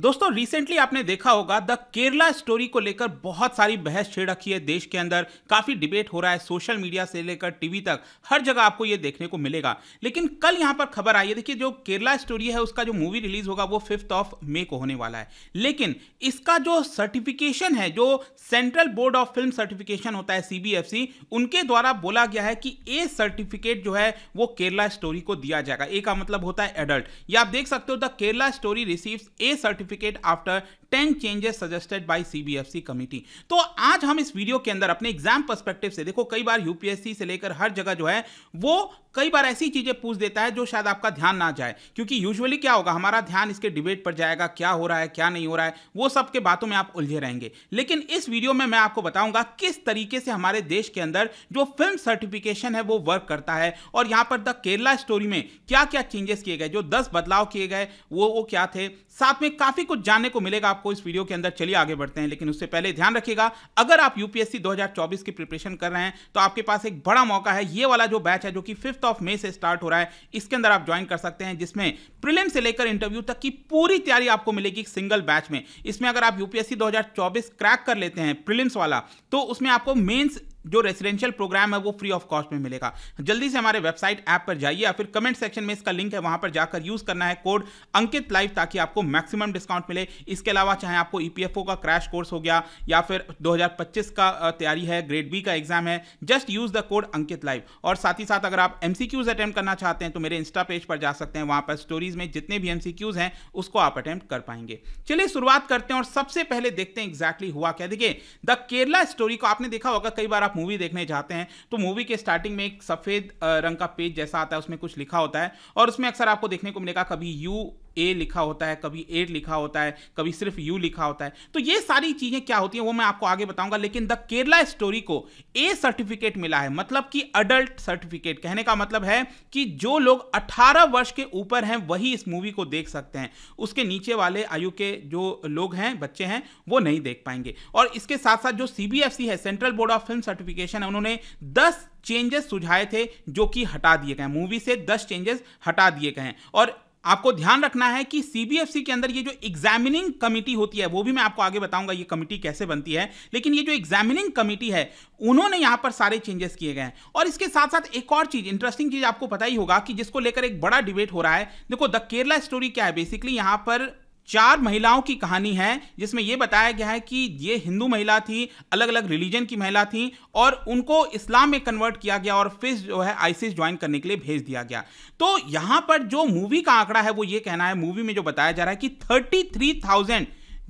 दोस्तों रिसेंटली आपने देखा होगा द केरला स्टोरी को लेकर बहुत सारी बहस छेड़ रखी है देश के अंदर काफी डिबेट हो रहा है सोशल मीडिया से लेकर टीवी तक हर जगह आपको ये देखने को मिलेगा लेकिन कल यहां पर खबर आई है देखिए जो केरला स्टोरी है उसका जो मूवी रिलीज होगा वो फिफ्थ ऑफ मे को होने वाला है लेकिन इसका जो सर्टिफिकेशन है जो central board of film certification होता है सीबीएफसी उनके द्वारा बोला गया है कि ए सर्टिफिकेट जो है वो केरला स्टोरी को दिया जाएगा ए का मतलब होता है एडल्ट या आप देख सकते हो the Kerala story receive a certificate certificate after ten changes suggested of CBFC committee तो आज हम इस वीडियो के अंदर अपने एग्जाम परस्पेक्टिव से देखो कई बार यूपीएससी से लेकर हर जगह जो है वो कई बार ऐसी चीजें पूछ देता है जो शायद आपका ध्यान ना जाए क्योंकि यूजुअली क्या होगा हमारा ध्यान इसके डिबेट पर जाएगा क्या हो रहा है क्या नहीं हो रहा है वो सब के बातों में आप उलझे रहेंगे लेकिन इस वीडियो में मैं आपको बताऊंगा किस तरीके से हमारे देश के अंदर जो फिल्म सर्टिफिकेशन है वो वर्क करता है और यहां पर द केरला स्टोरी में क्या क्या चेंजेस किए गए जो दस बदलाव किए गए वो वो क्या थे साथ में काफी कुछ जानने को मिलेगा आपको आपको इस वीडियो के अंदर चलिए आगे बढ़ते हैं लेकिन उससे पहले ध्यान रखिएगा अगर आप यूपीएससी 2024 की प्रिपरेशन कर रहे हैं तो आपके पास एक बड़ा मौका है ये वाला जो बैच है जो कि फिफ्थ ऑफ मे से स्टार्ट हो रहा है इसके अंदर आप ज्वाइन कर सकते हैं जिसमें प्रिलिम से लेकर इंटरव्यू तक की पूरी तैयारी आपको मिलेगी सिंगल बैच में इसमें अगर आप यूपीएससी दो क्रैक कर लेते हैं प्रिलिम्स वाला तो उसमें आपको मेन्स जो रेसिडेंशियल प्रोग्राम है वो फ्री ऑफ कॉस्ट में मिलेगा जल्दी से हमारे वेबसाइट ऐप पर जाइए या फिर कमेंट सेक्शन में इसका लिंक है वहां पर जाकर यूज करना है कोड अंकित लाइव ताकि आपको मैक्सिमम डिस्काउंट मिले इसके अलावा चाहे आपको ईपीएफओ e का क्रैश कोर्स हो गया या फिर 2025 का तैयारी है ग्रेड बी का एग्जाम है just use the code Ankit live और साथ ही साथ अगर आप एमसीक्यूज अटेम्प्ट करना चाहते हैं तो मेरे इंस्टा पेज पर जा सकते हैं वहां पर स्टोरीज में जितने भी एमसीक्यूज हैं उसको आप अटेम्प्ट कर पाएंगे चलिए शुरुआत करते हैं और सबसे पहले देखते हैं एग्जैक्टली हुआ क्या देखिए द केरला स्टोरी को आपने देखा होगा कई बार आप आप मूवी देखने जाते हैं तो मूवी के स्टार्टिंग में एक सफ़ेद रंग का पेज जैसा आता है उसमें कुछ लिखा होता है और उसमें अक्सर आपको देखने को मिलेगा कभी यू ए लिखा होता है कभी एड लिखा होता है कभी सिर्फ यू लिखा होता है तो ये सारी चीज़ें क्या होती है वो मैं आपको आगे बताऊंगा लेकिन द केरला स्टोरी को ए सर्टिफिकेट मिला है मतलब कि अडल्ट सर्टिफिकेट कहने का मतलब है कि जो लोग 18 वर्ष के ऊपर हैं वही इस मूवी को देख सकते हैं उसके नीचे वाले आयु के जो लोग हैं बच्चे हैं वो नहीं देख पाएंगे और इसके साथ साथ जो सी है central board of film certification है उन्होंने दस चेंजेस सुझाए थे जो कि हटा दिए गए मूवी से दस चेंजेस हटा दिए गए हैं और आपको ध्यान रखना है कि सीबीएफसी के अंदर ये जो एग्जामिनिंग कमिटी होती है वो भी मैं आपको आगे बताऊंगा ये कमिटी कैसे बनती है लेकिन ये जो एग्जामिनिंग कमिटी है उन्होंने यहां पर सारे चेंजेस किए गए हैं और इसके साथ साथ एक और चीज इंटरेस्टिंग चीज आपको पता ही होगा कि जिसको लेकर एक बड़ा डिबेट हो रहा है देखो द केरला स्टोरी क्या है बेसिकली यहां पर चार महिलाओं की कहानी है जिसमें यह बताया गया है कि ये हिंदू महिला थी अलग अलग रिलीजन की महिला थी और उनको इस्लाम में कन्वर्ट किया गया और फिर जो है आईसीस ज्वाइन करने के लिए भेज दिया गया तो यहां पर जो मूवी का आंकड़ा है वो ये कहना है मूवी में जो बताया जा रहा है कि थर्टी थ्री थाउजेंड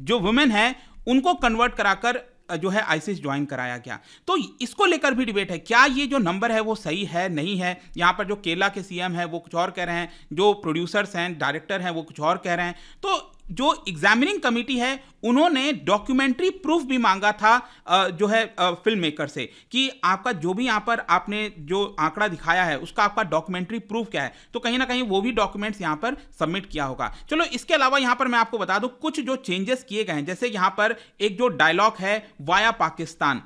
जो वुमेन है उनको कन्वर्ट कराकर जो है आईसीस ज्वाइन कराया गया तो इसको लेकर भी डिबेट है क्या ये जो नंबर है वो सही है नहीं है यहां पर जो केला के सीएम है वो कुछ और कह रहे हैं जो प्रोड्यूसर्स हैं डायरेक्टर हैं वो कुछ और कह रहे हैं तो जो एग्जामिनिंग कमेटी है उन्होंने डॉक्यूमेंट्री प्रूफ भी मांगा था जो है फिल्म मेकर से कि आपका जो भी यहाँ पर आपने जो आंकड़ा दिखाया है उसका आपका डॉक्यूमेंट्री प्रूफ क्या है तो कहीं ना कहीं वो भी डॉक्यूमेंट्स यहाँ पर सबमिट किया होगा चलो इसके अलावा यहाँ पर मैं आपको बता दूँ कुछ जो चेंजेस किए गए हैं जैसे यहाँ पर एक जो डायलॉग है वाया पाकिस्तान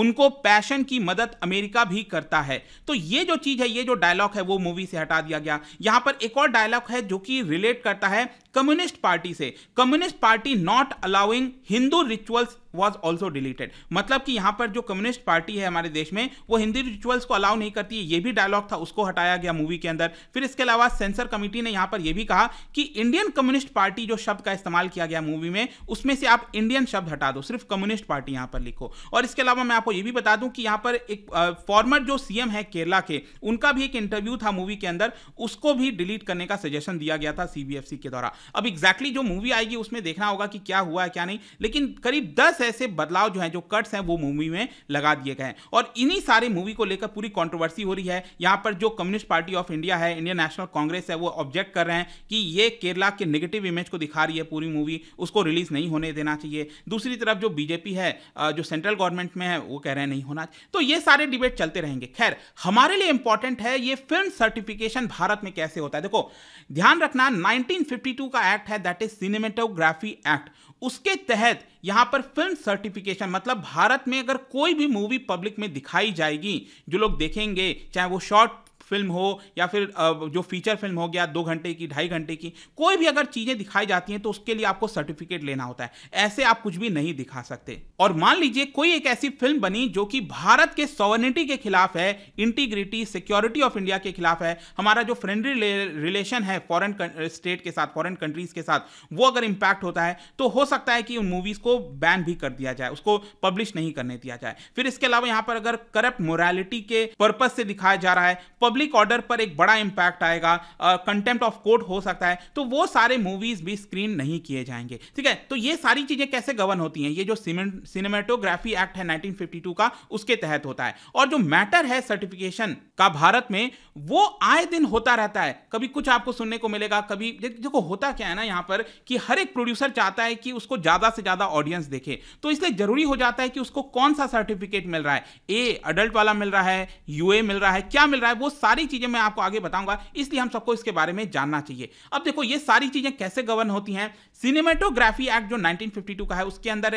उनको पैशन की मदद अमेरिका भी करता है तो ये जो चीज़ है ये जो डायलॉग है वो मूवी से हटा दिया गया यहाँ पर एक और डायलॉग है जो कि रिलेट करता है कम्युनिस्ट पार्टी से communist party not allowing Hindu rituals was also deleted मतलब कि यहां पर जो कम्युनिस्ट पार्टी है हमारे देश में वो हिंदी रिचुअल्स को अलाउ नहीं करती है ये भी डायलॉग था उसको हटाया गया मूवी के अंदर फिर इसके अलावा सेंसर कमेटी ने यहां पर यह भी कहा कि इंडियन कम्युनिस्ट पार्टी जो शब्द का इस्तेमाल किया गया मूवी में उसमें से आप इंडियन शब्द हटा दो सिर्फ कम्युनिस्ट पार्टी यहां पर लिखो और इसके अलावा मैं आपको यह भी बता दूं कि यहां पर एक फॉर्मर जो सीएम है केरला के उनका भी एक इंटरव्यू था मूवी के अंदर उसको भी डिलीट करने का सजेशन दिया गया था सीबीएफसी के द्वारा अब एग्जैक्टली जो मूवी आएगी उसमें देखना होगा कि क्या हुआ है क्या नहीं लेकिन करीब दस ऐसे बदलाव जो है जो कट्स हैं वो मूवी में लगा दिए गए हैं और इन्हीं सारे मूवी को लेकर पूरी कॉन्ट्रोवर्सी हो रही है यहाँ पर जो कम्युनिस्ट पार्टी ऑफ इंडिया है इंडियन नेशनल कांग्रेस है वो ऑब्जेक्ट कर रहे हैं कि ये केरला के नेगेटिव इमेज को दिखा रही है पूरी मूवी उसको रिलीज नहीं होने देना चाहिए दूसरी तरफ जो बीजेपी है जो सेंट्रल गवर्नमेंट में है वो कह रहे हैं नहीं होना तो ये सारे डिबेट चलते रहेंगे खैर हमारे लिए इंपॉर्टेंट है ये फिल्म सर्टिफिकेशन भारत में कैसे होता है देखो ध्यान रखना 1952 का का एक्ट है दैट इज सिनेमेटोग्राफी एक्ट उसके तहत यहां पर फिल्म सर्टिफिकेशन मतलब भारत में अगर कोई भी मूवी पब्लिक में दिखाई जाएगी जो लोग देखेंगे चाहे वो शॉर्ट फिल्म हो या फिर जो फीचर फिल्म हो गया दो घंटे की ढाई घंटे की कोई भी अगर चीज़ें दिखाई जाती हैं तो उसके लिए आपको सर्टिफिकेट लेना होता है ऐसे आप कुछ भी नहीं दिखा सकते और मान लीजिए कोई एक ऐसी फिल्म बनी जो कि भारत के सॉवर्निटी के खिलाफ है इंटीग्रिटी सिक्योरिटी ऑफ इंडिया के खिलाफ है हमारा जो फ्रेंडली रिलेशन है फॉरन स्टेट के साथ फॉरन कंट्रीज के साथ वो अगर इम्पैक्ट होता है तो हो सकता है कि उन मूवीज़ को बैन भी कर दिया जाए उसको पब्लिश नहीं करने दिया जाए फिर इसके अलावा यहाँ पर अगर करप्ट मोरालिटी के पर्पज से दिखाया जा रहा है पब्लिक ऑर्डर पर एक बड़ा इंपैक्ट आएगा कंटेंप्ट ऑफ कोर्ट हो सकता है तो वो सारे मूवीज भी स्क्रीन नहीं किए जाएंगे ठीक है तो ये सारी चीजें कैसे गवर्न होती हैं ये जो सिनेमेटोग्राफी एक्ट है 1952 का उसके तहत होता है और जो मैटर है सर्टिफिकेशन का भारत में वो आए दिन होता रहता है कभी कुछ आपको सुनने को मिलेगा कभी देखो होता क्या है ना यहाँ पर कि हर एक प्रोड्यूसर चाहता है कि उसको ज्यादा से ज्यादा ऑडियंस देखे तो इसलिए जरूरी हो जाता है कि उसको कौन सा सर्टिफिकेट मिल रहा है ए अडल्ट वाला मिल रहा है यूए मिल रहा है क्या मिल रहा है वो सारी चीज़ें मैं आपको आगे बताऊंगा इसलिए हम सबको इसके बारे में जानना चाहिए अब देखो ये सारी चीज़ें कैसे गवर्न होती हैं सिनेमेटोग्राफी एक्ट जो 1952 का है उसके अंदर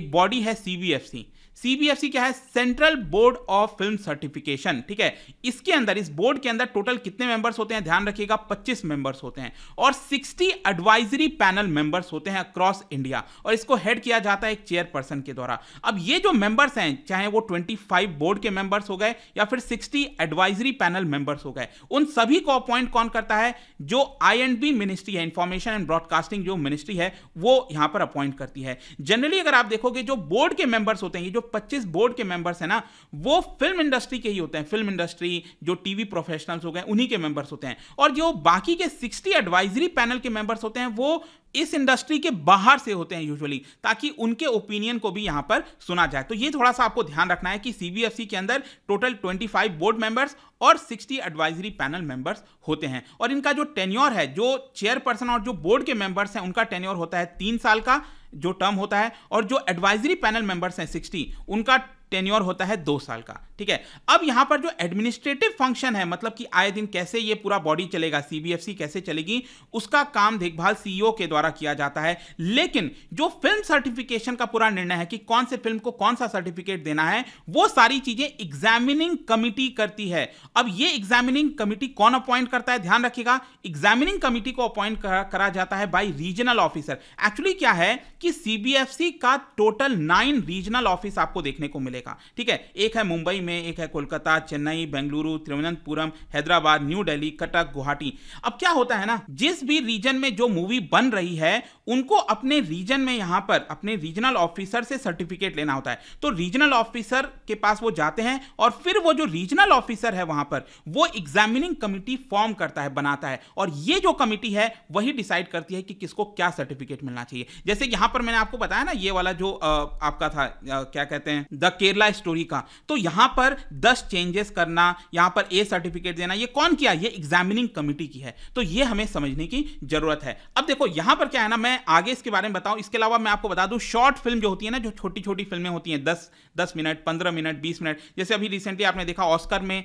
एक बॉडी है सीबीएफसी सीबीएफसी क्या है central board of film certification ठीक है इसके अंदर इस बोर्ड के अंदर टोटल कितने मेंबर्स होते हैं ध्यान रखिएगा 25 मेंबर्स होते हैं और 60 एडवाइजरी पैनल मेंबर्स होते हैं अक्रॉस इंडिया और इसको हेड किया जाता है एक चेयरपर्सन के द्वारा अब ये जो मेंबर्स हैं चाहे वो ट्वेंटी बोर्ड के मेंबर्स हो गए या फिर सिक्सटी एडवाइजरी पैनल मेंबर्स हो गए उन सभी को अपॉइंट कौन करता है जो आई मिनिस्ट्री है इंफॉर्मेशन एंड ब्रॉडकास्टिंग जो मिनिस्ट्री है वो यहां पर अपॉइंट करती है जनरली अगर आप देखोगे जो बोर्ड के मेंबर्स होते हैं ये जो पच्चीस बोर्ड के मेंबर्स हैं ना वो फिल्म इंडस्ट्री के ही होते हैं फिल्म इंडस्ट्री जो टीवी प्रोफेशनल्स हो गए उन्हीं के मेंबर्स होते हैं और जो बाकी के सिक्सटी एडवाइजरी पैनल के मेंबर्स होते हैं वो इस इंडस्ट्री के बाहर से होते हैं यूजुअली ताकि उनके ओपिनियन को भी यहां पर सुना जाए तो ये थोड़ा सा आपको ध्यान रखना है कि सीबीएफसी e के अंदर टोटल 25 बोर्ड मेंबर्स और 60 एडवाइजरी पैनल मेंबर्स होते हैं और इनका जो टेन्योर है जो चेयरपर्सन और जो बोर्ड के मेंबर्स हैं उनका टेन्योर होता है तीन साल का जो टर्म होता है और जो एडवाइजरी पैनल मेंबर्स हैं सिक्सटी उनका टेन्योर होता है दो साल का ठीक है अब यहां पर जो एडमिनिस्ट्रेटिव फंक्शन है मतलब कि आए दिन कैसे ये पूरा बॉडी चलेगा सीबीएफसी कैसे चलेगी उसका काम देखभाल सीईओ e के द्वारा किया जाता है लेकिन जो फिल्म सर्टिफिकेशन का पूरा निर्णय है कि कौन से फिल्म को कौन सा सर्टिफिकेट देना है वो सारी चीजें एग्जामिनिंग कमिटी करती है अब ये एग्जामिनिंग कमिटी कौन अपॉइंट करता है ध्यान रखिएगा एग्जामिनिंग कमिटी को अपॉइंट करा जाता है बाई रीजनल ऑफिसर एक्चुअली क्या है कि सीबीएफसी का टोटल नाइन रीजनल ऑफिस आपको देखने को मिलेगा देखा ठीक है एक है मुंबई में एक है कोलकाता चेन्नई बेंगलुरु तिरुवनंतपुरम हैदराबाद न्यू दिल्ली कटक गुवाहाटी अब क्या होता है ना जिस भी रीजन में जो मूवी बन रही है उनको अपने रीजन में यहां पर अपने रीजनल ऑफिसर से सर्टिफिकेट लेना होता है तो रीजनल ऑफिसर के पास वो जाते हैं और फिर वो जो रीजनल ऑफिसर है वहां पर वो एग्जामिनिंग कमिटी फॉर्म करता है बनाता है और ये जो कमिटी है वही डिसाइड करती है कि किसको क्या सर्टिफिकेट मिलना चाहिए जैसे यहां पर मैंने आपको बताया ना ये वाला जो आ, आपका था आ, क्या कहते हैं द केरला केरला स्टोरी का तो यहां पर दस चेंजेस करना यहां पर ए सर्टिफिकेट देना ये कौन किया ये एग्जामिनिंग कमिटी की है तो ये हमें समझने की जरूरत है अब देखो यहां पर क्या है ना मैं आगे इसके बारे में बताऊं इसके अलावा मैं आपको बता दूं शॉर्ट फिल्म जो होती है ना जो छोटी छोटी फिल्में होती हैं दस दस मिनट पंद्रह मिनट बीस मिनट जैसे अभी रिसेंटली आपने देखा ऑस्कर में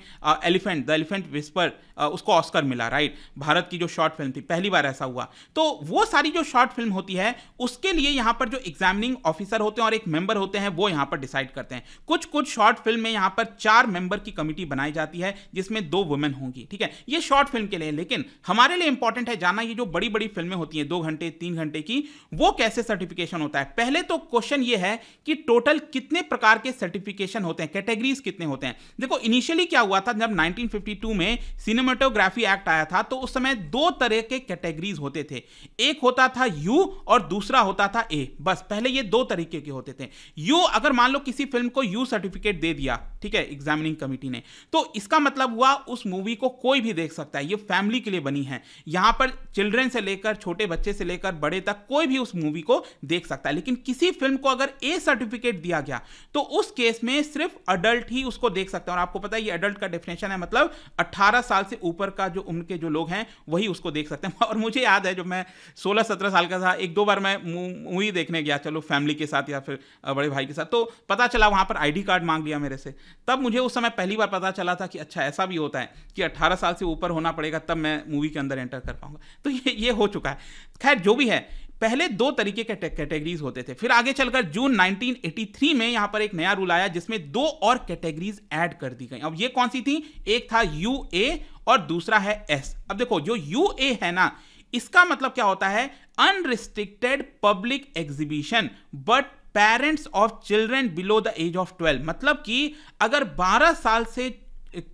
एलिफेंट द एलिफेंट विस्पर उसको ऑस्कर मिला राइट भारत की जो शॉर्ट फिल्म थी पहली बार ऐसा हुआ तो वो सारी जो शॉर्ट फिल्म होती है उसके लिए यहां पर जो एग्जामिनिंग ऑफिसर होते हैं और एक मेंबर होते हैं वो यहां पर डिसाइड करते हैं कुछ कुछ शॉर्ट फिल्म में यहां पर चार मेंबर की कमिटी बनाई जाती है जिसमें दो वुमेन होंगी ठीक है ये शॉर्ट फिल्म के लिए लेकिन हमारे लिए इंपॉर्टेंट है जाना ये जो बड़ी बड़ी फिल्में होती हैं दो घंटे तीन घंटे की वो कैसे सर्टिफिकेशन होता है पहले तो क्वेश्चन ये है कि टोटल कितने प्रकार के सर्टिफिकेशन होते हैं कैटेगरीज कितने होते हैं देखो इनिशियली क्या हुआ था जब नाइनटीन में सिनेमाटोग्राफी एक्ट आया था तो उस समय दो तरह के कैटेगरीज होते थे एक होता था यू और दूसरा होता था ए बस पहले ये दो तरीके के होते थे यू अगर मान लो किसी फिल्म को यू सर्टिफिकेट दे दिया ठीक है एग्जामिनिंग कमिटी ने तो इसका मतलब हुआ उस मूवी को कोई भी देख सकता है ये फैमिली के लिए बनी है यहाँ पर चिल्ड्रन से लेकर छोटे बच्चे से लेकर बड़े तक कोई भी उस मूवी को देख सकता है लेकिन किसी फिल्म को अगर ए सर्टिफिकेट दिया गया तो उस केस में सिर्फ अडल्ट ही उसको देख सकते हैं और आपको पता है ये अडल्ट का डेफिनेशन है मतलब 18 साल से ऊपर का जो उम्र के जो लोग हैं वही उसको देख सकते हैं और मुझे याद है जब मैं 16-17 साल का था एक दो बार मैं मूवी देखने गया चलो फैमिली के साथ या फिर बड़े भाई के साथ तो पता चला वहाँ पर आईडी कार्ड मांग लिया मेरे से तब मुझे उस समय पहली बार पता चला था कि अच्छा ऐसा भी होता है कि 18 साल से ऊपर होना पड़ेगा तब मैं मूवी के अंदर एंटर कर पाऊंगा तो ये ये हो चुका है खैर जो भी है पहले दो तरीके के कैटेगरीज होते थे फिर आगे चलकर जून 1983 में यहां पर एक नया रूल आया जिसमें दो और कैटेगरीज ऐड कर दी गई अब ये कौन सी थी एक था यू ए और दूसरा है एस अब देखो जो यू ए है ना इसका मतलब क्या होता है unrestricted public exhibition but parents of children below the age of 12 मतलब कि अगर 12 साल से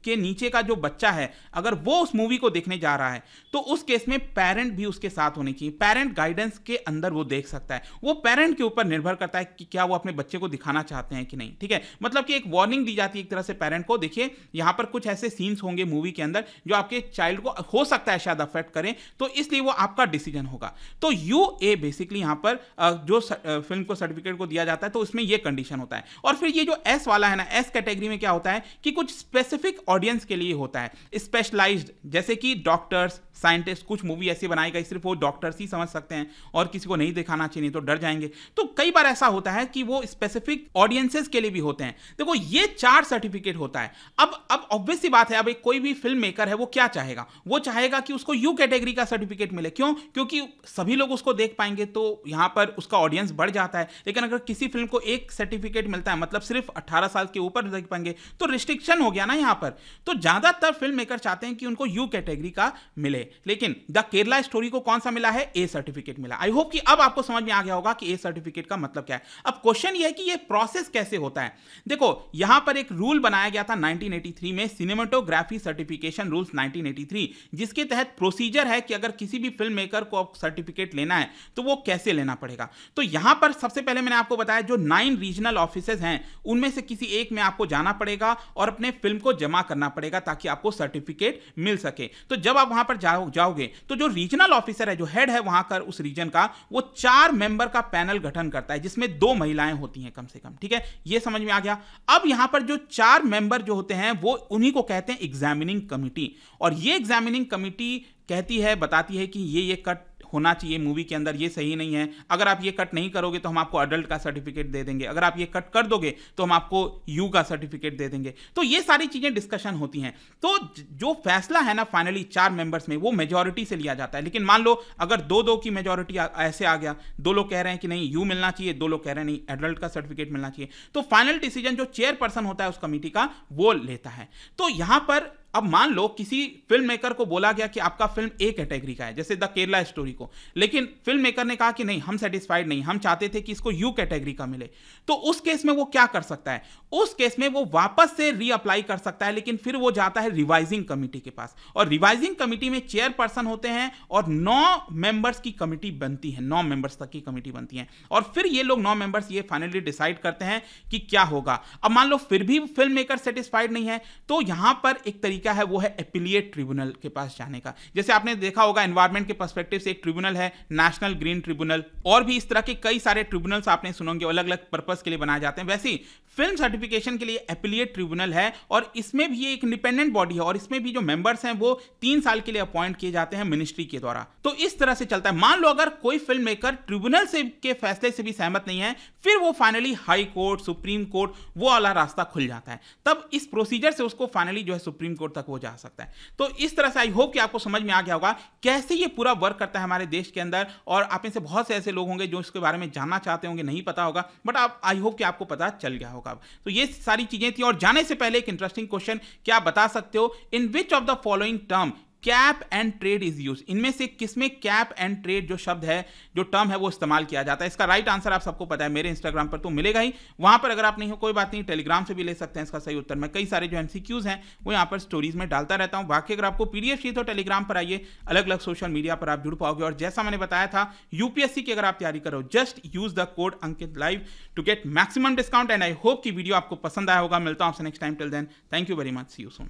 के नीचे का जो बच्चा है अगर वो उस मूवी को देखने जा रहा है तो उस केस में पेरेंट भी उसके साथ होने चाहिए पेरेंट गाइडेंस के अंदर वो देख सकता है वो पेरेंट के ऊपर निर्भर करता है कि क्या वो अपने बच्चे को दिखाना चाहते हैं कि नहीं ठीक है मतलब कि एक वार्निंग दी जाती है एक तरह से पेरेंट को देखिए यहाँ पर कुछ ऐसे सीन्स होंगे मूवी के अंदर जो आपके चाइल्ड को हो सकता है शायद अफेक्ट करें तो इसलिए वो आपका डिसीजन होगा तो यू ए बेसिकली यहाँ पर जो फिल्म को सर्टिफिकेट को दिया जाता है तो उसमें यह कंडीशन होता है और फिर ये जो एस वाला है ना एस कैटेगरी में क्या होता है कि कुछ स्पेसिफिक स्पेसिफिक ऑडियंस के लिए होता है स्पेशलाइज जैसे कि डॉक्टर्स साइंटिस्ट कुछ मूवी ऐसी बनाई गई सिर्फ वो डॉक्टर्स ही समझ सकते हैं और किसी को नहीं दिखाना चाहिए तो डर जाएंगे तो कई बार ऐसा होता है कि वो स्पेसिफिक ऑडियंसेस के लिए भी होते हैं देखो ये चार सर्टिफिकेट होता है अब अब ऑब्वियस सी बात है अब एक कोई भी फिल्म मेकर है वो क्या चाहेगा वो चाहेगा कि उसको यू कैटेगरी का सर्टिफिकेट मिले क्यों क्योंकि सभी लोग उसको देख पाएंगे तो यहां पर उसका ऑडियंस बढ़ जाता है लेकिन अगर किसी फिल्म को एक सर्टिफिकेट मिलता है मतलब सिर्फ अट्ठारह साल के ऊपर देख पाएंगे तो रिस्ट्रिक्शन हो गया ना यहाँ यहां पर तो ज़्यादातर फिल्म मेकर चाहते हैं कि उनको यू कैटेगरी का मिले लेकिन द केरला स्टोरी को कौन सा मिला है ए सर्टिफिकेट मिला आई होप कि अब आपको समझ में आ गया होगा कि ए सर्टिफिकेट का मतलब क्या है अब क्वेश्चन यह है कि यह प्रोसेस कैसे होता है देखो यहां पर एक रूल बनाया गया था नाइनटीन में सिनेमाटोग्राफी सर्टिफिकेशन रूल्स नाइनटीन जिसके तहत प्रोसीजर है कि अगर किसी भी फिल्म मेकर को सर्टिफिकेट लेना है तो वो कैसे लेना पड़ेगा तो यहां पर सबसे पहले मैंने आपको बताया जो नाइन रीजनल ऑफिसेज हैं उनमें से किसी एक में आपको जाना पड़ेगा और अपने फिल्म को जमा करना पड़ेगा ताकि आपको सर्टिफिकेट मिल सके तो जब आप वहां पर जाओ जाओगे तो जो रीजनल ऑफिसर है जो हेड है वहां का उस रीजन का वो चार मेंबर का पैनल गठन करता है जिसमें दो महिलाएं होती हैं कम से कम ठीक है ये समझ में आ गया अब यहां पर जो चार मेंबर जो होते हैं वो उन्हीं को कहते हैं एग्जामिनिंग कमिटी और ये एग्जामिनिंग कमिटी कहती है बताती है कि ये ये कट होना चाहिए मूवी के अंदर ये सही नहीं है अगर आप ये कट नहीं करोगे तो हम आपको अडल्ट का सर्टिफिकेट दे देंगे अगर आप ये कट कर दोगे तो हम आपको यू का सर्टिफिकेट दे देंगे तो ये सारी चीज़ें डिस्कशन होती हैं तो जो फैसला है ना फाइनली चार मेंबर्स में वो मेजोरिटी से लिया जाता है लेकिन मान लो अगर दो दो की मेजोरिटी ऐसे आ गया दो लोग कह रहे हैं कि नहीं यू मिलना चाहिए दो लोग कह रहे हैं नहीं एडल्ट का सर्टिफिकेट मिलना चाहिए तो फाइनल डिसीजन जो चेयरपर्सन होता है उस कमेटी का वो लेता है तो यहां पर अब मान लो किसी फिल्म मेकर को बोला गया कि आपका फिल्म ए कैटेगरी का है जैसे द केरला स्टोरी को लेकिन फिल्म मेकर ने कहा कि नहीं हम सेटिस्फाइड नहीं हम चाहते थे कि इसको यू कैटेगरी का मिले तो उस केस में वो क्या कर सकता है उस केस में वो वापस से रीअप्लाई कर सकता है लेकिन फिर वो जाता है रिवाइजिंग कमिटी के पास और रिवाइजिंग कमिटी में चेयरपर्सन होते हैं और नौ मेंबर्स की कमिटी बनती है नौ मेंबर्स तक की कमिटी बनती है और फिर ये लोग नौ मेंबर्स ये फाइनली डिसाइड करते हैं कि क्या होगा अब मान लो फिर भी फिल्म मेकर सेटिस्फाइड नहीं है तो यहां पर एक तरीके तरीका है वो है एपिलिएट ट्रिब्यूनल के पास जाने का जैसे आपने देखा होगा एनवायरमेंट के परस्पेक्टिव से एक ट्रिब्यूनल है नेशनल ग्रीन ट्रिब्यूनल और भी इस तरह के कई सारे ट्रिब्यूनल्स आपने सुनोगे अलग अलग पर्पज के लिए बनाए जाते हैं वैसे ही फिल्म सर्टिफिकेशन के लिए एपिलिएट ट्रिब्यूनल है और इसमें भी एक इंडिपेंडेंट बॉडी है और इसमें भी जो मेंबर्स हैं वो तीन साल के लिए अपॉइंट किए जाते हैं मिनिस्ट्री के द्वारा तो इस तरह से चलता है मान लो अगर कोई फिल्म मेकर ट्रिब्यूनल से के फैसले से भी सहमत नहीं है फिर वो finally high court supreme court वो वाला रास्ता खुल जाता है तब इस प्रोसीजर से उसको फाइनली जो है सुप्रीम कोर्ट तक वो जा सकता है तो इस तरह से आई होप कि आपको समझ में आ गया होगा कैसे ये पूरा वर्क करता है हमारे देश के अंदर और आप में से बहुत से ऐसे लोग होंगे जो इसके बारे में जानना चाहते होंगे नहीं पता होगा बट आप आई होप कि आपको पता चल गया होगा तो ये सारी चीज़ें थी और जाने से पहले एक इंटरेस्टिंग क्वेश्चन क्या बता सकते हो in which of the following term cap and trade is use इनमें से किसमें कैप एंड ट्रेड जो शब्द है जो टर्म है वो इस्तेमाल किया जाता है इसका राइट right आंसर आप सबको पता है मेरे इंस्टाग्राम पर तो मिलेगा ही वहां पर अगर आप नहीं हो कोई बात नहीं टेलीग्राम से भी ले सकते हैं इसका सही उत्तर मैं कई सारे जो एमसीक्यूज हैं वो यहाँ पर स्टोरीज में डालता रहता हूँ बाकी अगर आपको पीडीएफ चाहिए तो टेलीग्राम पर आइए अलग अलग सोशल मीडिया पर आप जुड़ पाओगे और जैसा मैंने बताया था यूपीएससी की अगर आप तैयारी करो just use the code Ankit live to get maximum discount and I hope की वीडियो आपको पसंद आया होगा मिलता हूँ आपसे next time till then thank you very much see you Son